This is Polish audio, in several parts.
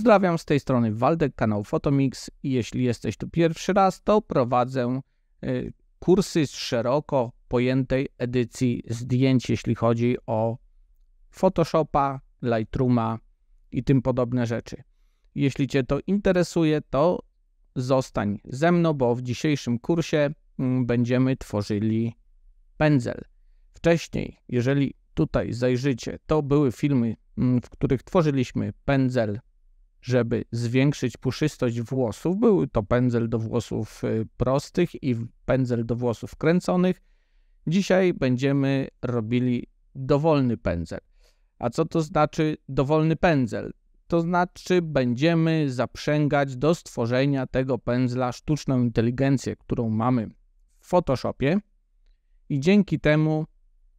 Pozdrawiam z tej strony Waldek, kanał Fotomix i jeśli jesteś tu pierwszy raz, to prowadzę y, kursy z szeroko pojętej edycji zdjęć, jeśli chodzi o Photoshopa, Lightrooma i tym podobne rzeczy. Jeśli Cię to interesuje, to zostań ze mną, bo w dzisiejszym kursie mm, będziemy tworzyli pędzel. Wcześniej, jeżeli tutaj zajrzycie, to były filmy, mm, w których tworzyliśmy pędzel żeby zwiększyć puszystość włosów, był to pędzel do włosów y, prostych i pędzel do włosów kręconych. Dzisiaj będziemy robili dowolny pędzel. A co to znaczy dowolny pędzel? To znaczy będziemy zaprzęgać do stworzenia tego pędzla sztuczną inteligencję, którą mamy w Photoshopie i dzięki temu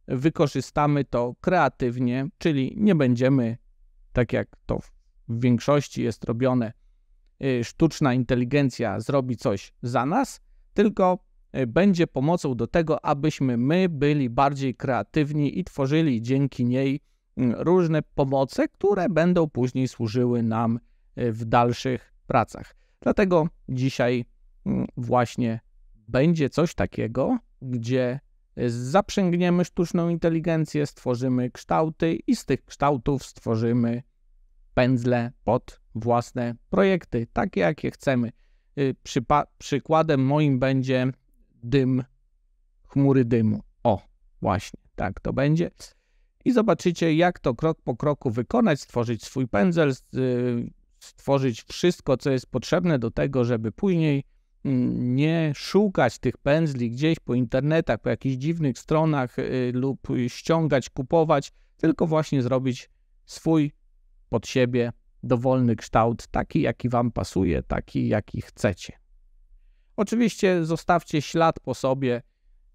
wykorzystamy to kreatywnie, czyli nie będziemy tak jak to w większości jest robione, y, sztuczna inteligencja zrobi coś za nas, tylko y, będzie pomocą do tego, abyśmy my byli bardziej kreatywni i tworzyli dzięki niej mm, różne pomoce, które będą później służyły nam y, w dalszych pracach. Dlatego dzisiaj mm, właśnie będzie coś takiego, gdzie zaprzęgniemy sztuczną inteligencję, stworzymy kształty i z tych kształtów stworzymy pędzle pod własne projekty, takie jakie chcemy. Y, przypa przykładem moim będzie dym, chmury dymu. O, właśnie, tak to będzie. I zobaczycie, jak to krok po kroku wykonać, stworzyć swój pędzel, y, stworzyć wszystko, co jest potrzebne do tego, żeby później mm, nie szukać tych pędzli gdzieś po internetach, po jakichś dziwnych stronach y, lub ściągać, kupować, tylko właśnie zrobić swój pod siebie dowolny kształt, taki jaki Wam pasuje, taki jaki chcecie. Oczywiście zostawcie ślad po sobie,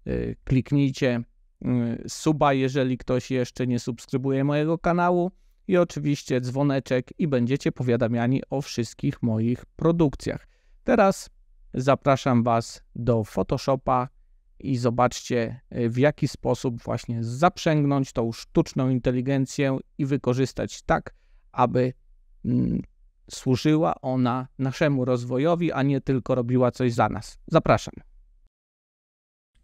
y, kliknijcie y, suba, jeżeli ktoś jeszcze nie subskrybuje mojego kanału i oczywiście dzwoneczek i będziecie powiadamiani o wszystkich moich produkcjach. Teraz zapraszam Was do Photoshopa i zobaczcie y, w jaki sposób właśnie zaprzęgnąć tą sztuczną inteligencję i wykorzystać tak, aby mm, służyła ona naszemu rozwojowi, a nie tylko robiła coś za nas. Zapraszam.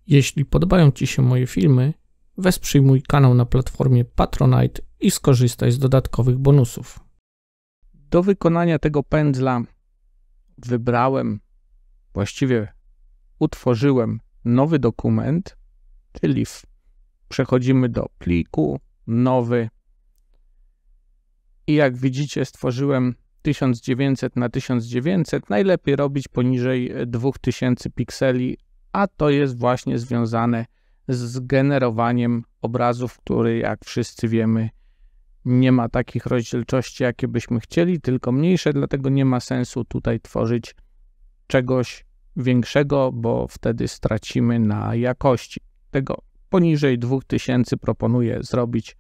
Jeśli podobają Ci się moje filmy, wesprzyj mój kanał na platformie Patronite i skorzystaj z dodatkowych bonusów. Do wykonania tego pędzla wybrałem, właściwie utworzyłem nowy dokument, czyli przechodzimy do pliku, nowy, i jak widzicie, stworzyłem 1900 na 1900. Najlepiej robić poniżej 2000 e, pikseli, a to jest właśnie związane z generowaniem obrazów, który, jak wszyscy wiemy, nie ma takich rozdzielczości, jakie byśmy chcieli, tylko mniejsze, dlatego nie ma sensu tutaj tworzyć czegoś większego, bo wtedy stracimy na jakości. Tego poniżej 2000 proponuję zrobić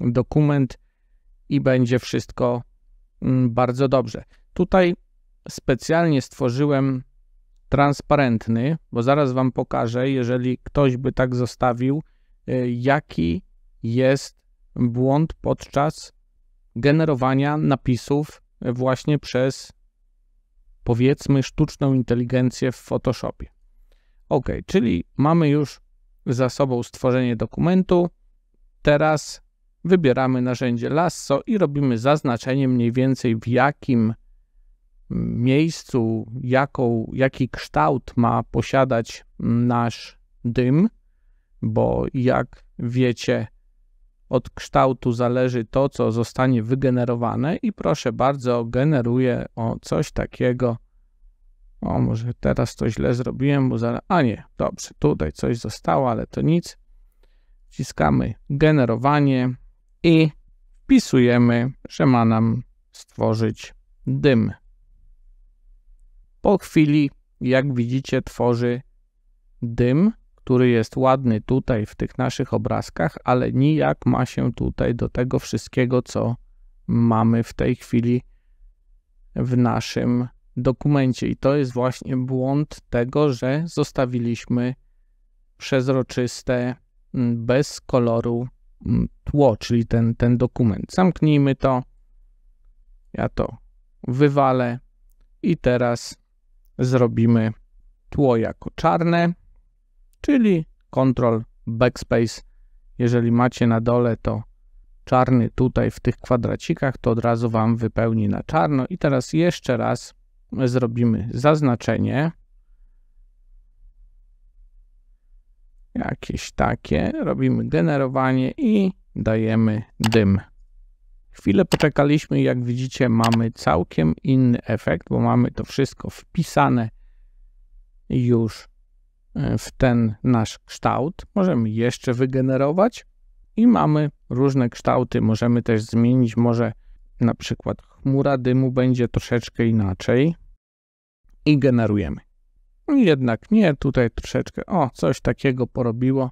dokument i będzie wszystko mm, bardzo dobrze. Tutaj specjalnie stworzyłem transparentny, bo zaraz Wam pokażę, jeżeli ktoś by tak zostawił, y, jaki jest błąd podczas generowania napisów właśnie przez powiedzmy sztuczną inteligencję w Photoshopie. Ok, czyli mamy już za sobą stworzenie dokumentu. Teraz wybieramy narzędzie lasso i robimy zaznaczenie mniej więcej w jakim miejscu, jaką, jaki kształt ma posiadać nasz dym, bo jak wiecie, od kształtu zależy to, co zostanie wygenerowane i proszę bardzo, generuje o coś takiego. O, może teraz to źle zrobiłem, bo zaraz... A nie, dobrze, tutaj coś zostało, ale to nic. Wciskamy generowanie i wpisujemy, że ma nam stworzyć dym. Po chwili, jak widzicie, tworzy dym, który jest ładny tutaj w tych naszych obrazkach, ale nijak ma się tutaj do tego wszystkiego, co mamy w tej chwili w naszym dokumencie. I to jest właśnie błąd tego, że zostawiliśmy przezroczyste, mm, bez koloru Mm, tło, czyli ten, ten dokument. Zamknijmy to. Ja to wywalę i teraz zrobimy tło jako czarne, czyli Ctrl Backspace. Jeżeli macie na dole to czarny tutaj w tych kwadracikach, to od razu Wam wypełni na czarno. I teraz jeszcze raz zrobimy zaznaczenie. jakieś takie, robimy generowanie i dajemy dym. Chwilę poczekaliśmy, jak widzicie mamy całkiem inny efekt, bo mamy to wszystko wpisane już e, w ten nasz kształt. Możemy jeszcze wygenerować i mamy różne kształty. Możemy też zmienić, może na przykład chmura dymu będzie troszeczkę inaczej i generujemy. No jednak nie, tutaj troszeczkę, o, coś takiego porobiło.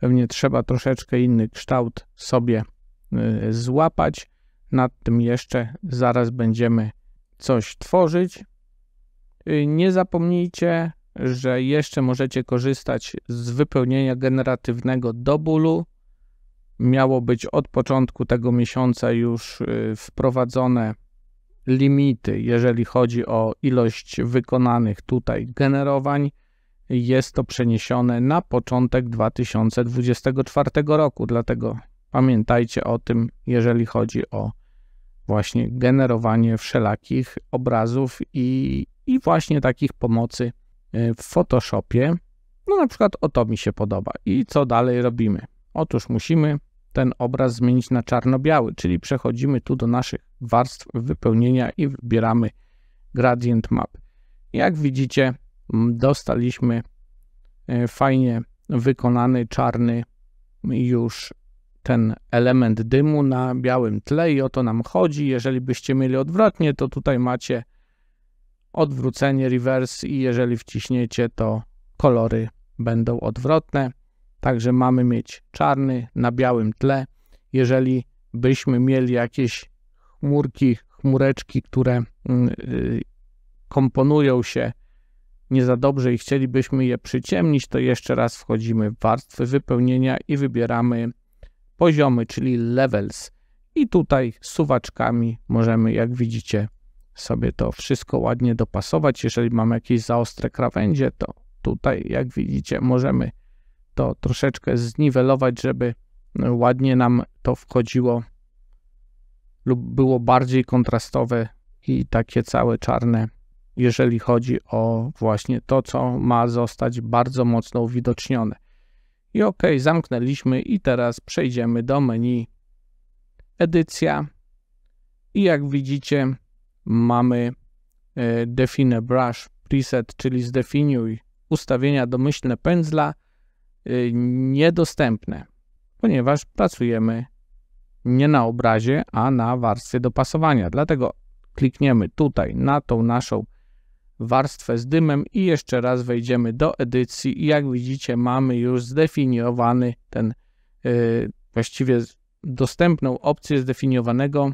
Pewnie trzeba troszeczkę inny kształt sobie y, złapać. Nad tym jeszcze zaraz będziemy coś tworzyć. Y, nie zapomnijcie, że jeszcze możecie korzystać z wypełnienia generatywnego do bólu. Miało być od początku tego miesiąca już y, wprowadzone limity, jeżeli chodzi o ilość wykonanych tutaj generowań, jest to przeniesione na początek 2024 roku. Dlatego pamiętajcie o tym, jeżeli chodzi o właśnie generowanie wszelakich obrazów i, i właśnie takich pomocy e, w Photoshopie. No na przykład o to mi się podoba. I co dalej robimy? Otóż musimy ten obraz zmienić na czarno-biały, czyli przechodzimy tu do naszych warstw wypełnienia i wybieramy gradient map. Jak widzicie, dostaliśmy e, fajnie wykonany czarny już ten element dymu na białym tle i o to nam chodzi. Jeżeli byście mieli odwrotnie, to tutaj macie odwrócenie reverse i jeżeli wciśniecie, to kolory będą odwrotne. Także mamy mieć czarny na białym tle. Jeżeli byśmy mieli jakieś chmurki, chmureczki, które mm, y, komponują się nie za dobrze i chcielibyśmy je przyciemnić, to jeszcze raz wchodzimy w warstwy wypełnienia i wybieramy poziomy, czyli levels. I tutaj suwaczkami możemy, jak widzicie, sobie to wszystko ładnie dopasować. Jeżeli mamy jakieś zaostre krawędzie, to tutaj, jak widzicie, możemy to troszeczkę zniwelować, żeby ładnie nam to wchodziło lub było bardziej kontrastowe i takie całe czarne, jeżeli chodzi o właśnie to, co ma zostać bardzo mocno uwidocznione. I ok, zamknęliśmy i teraz przejdziemy do menu edycja i jak widzicie mamy e, define brush preset, czyli zdefiniuj ustawienia domyślne pędzla e, niedostępne, ponieważ pracujemy nie na obrazie, a na warstwie dopasowania. Dlatego klikniemy tutaj na tą naszą warstwę z dymem i jeszcze raz wejdziemy do edycji i jak widzicie mamy już zdefiniowany ten yy, właściwie dostępną opcję zdefiniowanego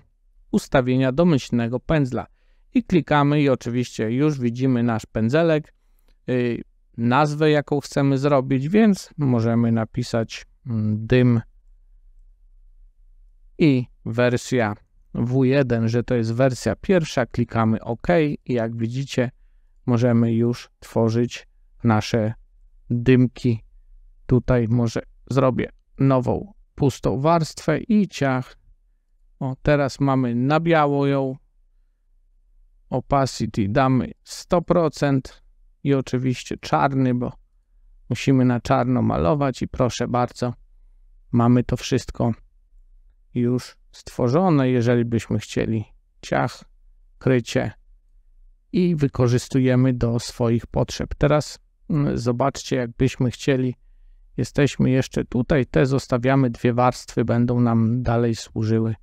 ustawienia domyślnego pędzla. I klikamy i oczywiście już widzimy nasz pędzelek, yy, nazwę jaką chcemy zrobić, więc możemy napisać mm, dym i wersja W1, że to jest wersja pierwsza. Klikamy OK i jak widzicie, możemy już tworzyć nasze dymki. Tutaj może zrobię nową pustą warstwę i ciach. O, teraz mamy na biało ją. Opacity damy 100% i oczywiście czarny, bo musimy na czarno malować i proszę bardzo, mamy to wszystko już stworzone, jeżeli byśmy chcieli. Ciach, krycie i wykorzystujemy do swoich potrzeb. Teraz mm, zobaczcie, jakbyśmy chcieli, jesteśmy jeszcze tutaj, te zostawiamy, dwie warstwy będą nam dalej służyły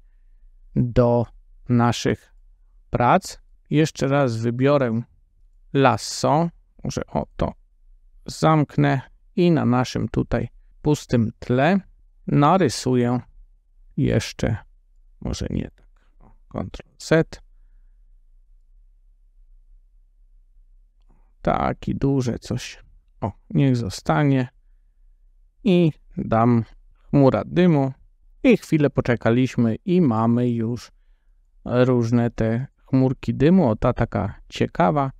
do naszych prac. Jeszcze raz wybiorę lasso, może o to zamknę i na naszym tutaj pustym tle narysuję jeszcze, może nie tak, Ctrl Z. Taki duże coś, o, niech zostanie. I dam chmura dymu. I chwilę poczekaliśmy i mamy już różne te chmurki dymu. O, ta taka ciekawa.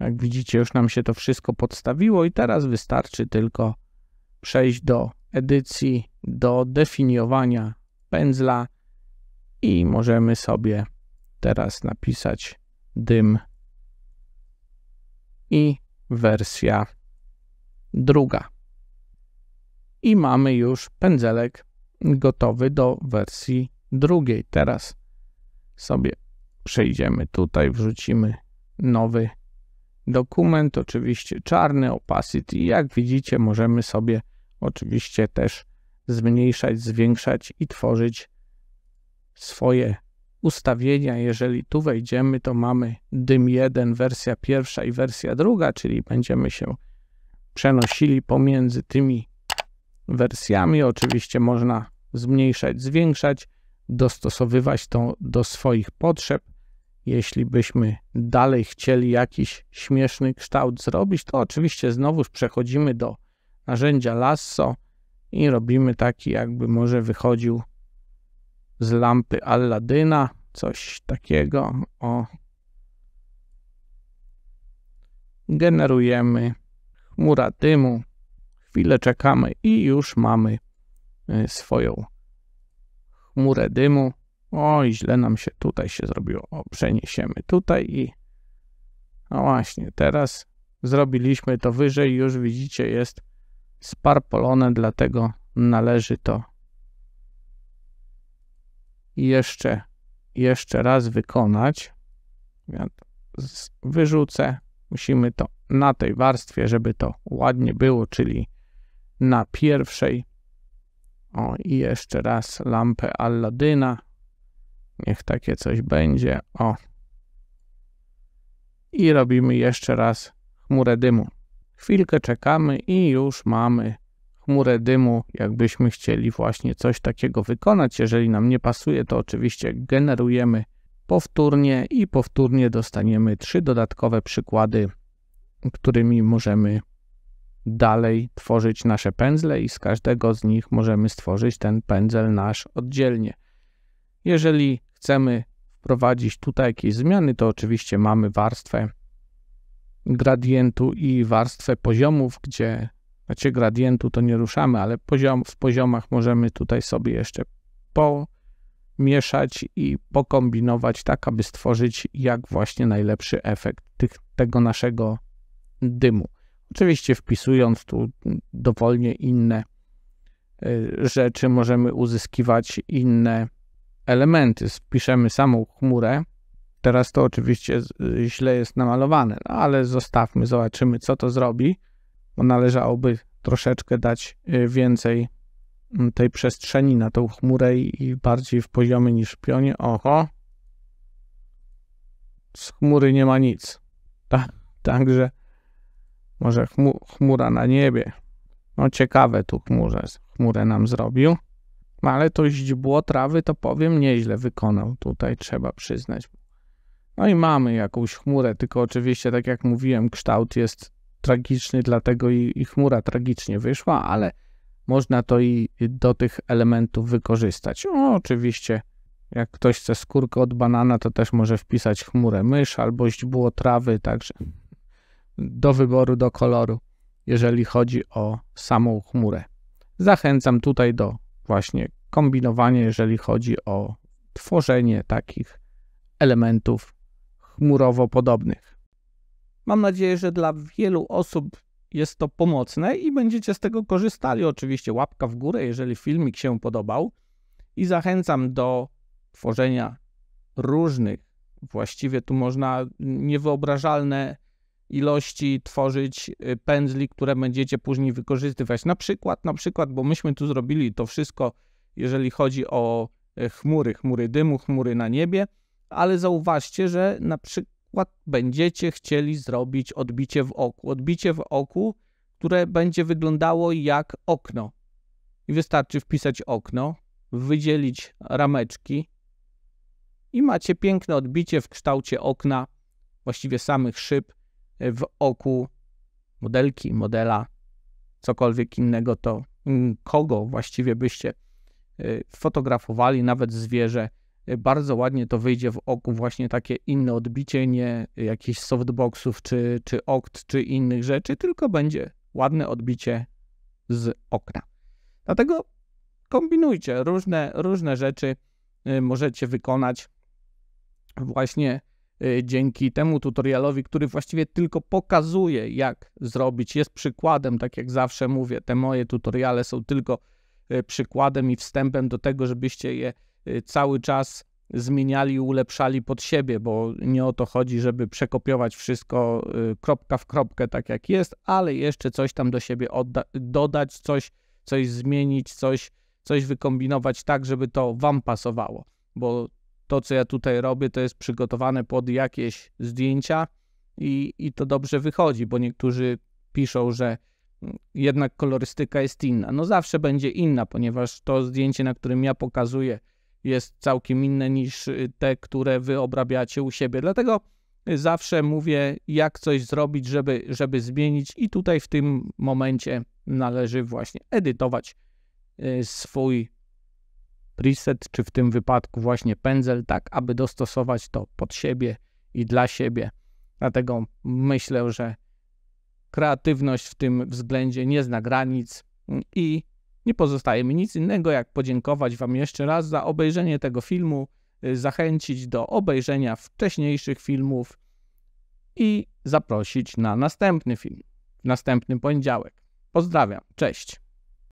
Jak widzicie, już nam się to wszystko podstawiło i teraz wystarczy tylko przejść do edycji, do definiowania pędzla i możemy sobie teraz napisać dym i wersja druga. I mamy już pędzelek gotowy do wersji drugiej. Teraz sobie przejdziemy tutaj, wrzucimy nowy dokument, oczywiście czarny opacity. Jak widzicie, możemy sobie oczywiście też zmniejszać, zwiększać i tworzyć swoje ustawienia. Jeżeli tu wejdziemy, to mamy dym 1, wersja pierwsza i wersja druga, czyli będziemy się przenosili pomiędzy tymi wersjami. Oczywiście można zmniejszać, zwiększać, dostosowywać to do swoich potrzeb. Jeśli byśmy dalej chcieli jakiś śmieszny kształt zrobić, to oczywiście znowuż przechodzimy do narzędzia lasso i robimy taki jakby może wychodził z lampy Alladyna, coś takiego. O. Generujemy chmura dymu, chwilę czekamy i już mamy y, swoją chmurę dymu. O, i źle nam się tutaj się zrobiło. O, przeniesiemy tutaj i no właśnie, teraz zrobiliśmy to wyżej, już widzicie, jest sparpolone, dlatego należy to jeszcze, jeszcze raz wykonać. Ja wyrzucę. Musimy to na tej warstwie, żeby to ładnie było, czyli na pierwszej. O, i jeszcze raz lampę Alladyna. Niech takie coś będzie. O. I robimy jeszcze raz chmurę dymu. Chwilkę czekamy i już mamy chmurę dymu, jakbyśmy chcieli właśnie coś takiego wykonać. Jeżeli nam nie pasuje, to oczywiście generujemy powtórnie i powtórnie dostaniemy trzy dodatkowe przykłady, którymi możemy dalej tworzyć nasze pędzle i z każdego z nich możemy stworzyć ten pędzel nasz oddzielnie. Jeżeli chcemy wprowadzić tutaj jakieś zmiany, to oczywiście mamy warstwę gradientu i warstwę poziomów, gdzie, znaczy gradientu to nie ruszamy, ale poziom, w poziomach możemy tutaj sobie jeszcze pomieszać i pokombinować tak, aby stworzyć jak właśnie najlepszy efekt tych, tego naszego dymu. Oczywiście wpisując tu dowolnie inne y, rzeczy, możemy uzyskiwać inne elementy. Wpiszemy samą chmurę, Teraz to oczywiście y, źle jest namalowane, no ale zostawmy, zobaczymy, co to zrobi, bo należałoby troszeczkę dać y, więcej mm, tej przestrzeni na tą chmurę i bardziej w poziomie niż w pionie. Oho, z chmury nie ma nic. Ta, także może chmura na niebie. No ciekawe tu chmurze, chmurę nam zrobił. No ale to źdźbło trawy to powiem nieźle wykonał. Tutaj trzeba przyznać. No i mamy jakąś chmurę, tylko oczywiście, tak jak mówiłem, kształt jest tragiczny, dlatego i, i chmura tragicznie wyszła, ale można to i do tych elementów wykorzystać. No, oczywiście, jak ktoś chce skórkę od banana, to też może wpisać chmurę mysz albo źdźbło trawy, także do wyboru, do koloru, jeżeli chodzi o samą chmurę. Zachęcam tutaj do właśnie kombinowania, jeżeli chodzi o tworzenie takich elementów chmurowo podobnych. Mam nadzieję, że dla wielu osób jest to pomocne i będziecie z tego korzystali. Oczywiście łapka w górę, jeżeli filmik się podobał. I zachęcam do tworzenia różnych, właściwie tu można niewyobrażalne ilości tworzyć y, pędzli, które będziecie później wykorzystywać. Na przykład, na przykład, bo myśmy tu zrobili to wszystko, jeżeli chodzi o y, chmury, chmury dymu, chmury na niebie ale zauważcie, że na przykład będziecie chcieli zrobić odbicie w oku. Odbicie w oku, które będzie wyglądało jak okno. I wystarczy wpisać okno, wydzielić rameczki i macie piękne odbicie w kształcie okna, właściwie samych szyb e, w oku modelki, modela, cokolwiek innego, to kogo właściwie byście e, fotografowali, nawet zwierzę Y, bardzo ładnie to wyjdzie w oku właśnie takie inne odbicie, nie jakichś softboxów, czy, czy okt, czy innych rzeczy, tylko będzie ładne odbicie z okna. Dlatego kombinujcie różne, różne rzeczy y, możecie wykonać właśnie y, dzięki temu tutorialowi, który właściwie tylko pokazuje, jak zrobić. Jest przykładem, tak jak zawsze mówię, te moje tutoriale są tylko przykładem i wstępem do tego, żebyście je Y, cały czas zmieniali, ulepszali pod siebie, bo nie o to chodzi, żeby przekopiować wszystko y, kropka w kropkę, tak jak jest, ale jeszcze coś tam do siebie dodać, coś, coś zmienić, coś, coś wykombinować tak, żeby to Wam pasowało, bo to, co ja tutaj robię, to jest przygotowane pod jakieś zdjęcia i, i to dobrze wychodzi, bo niektórzy piszą, że mm, jednak kolorystyka jest inna. No zawsze będzie inna, ponieważ to zdjęcie, na którym ja pokazuję, jest całkiem inne niż y, te, które wy obrabiacie u siebie. Dlatego y, zawsze mówię, jak coś zrobić, żeby, żeby zmienić, i tutaj w tym momencie należy właśnie edytować y, swój preset, czy w tym wypadku właśnie pędzel, tak aby dostosować to pod siebie i dla siebie. Dlatego myślę, że kreatywność w tym względzie nie zna granic i nie pozostaje mi nic innego, jak podziękować Wam jeszcze raz za obejrzenie tego filmu, y, zachęcić do obejrzenia wcześniejszych filmów i zaprosić na następny film, następny poniedziałek. Pozdrawiam, cześć.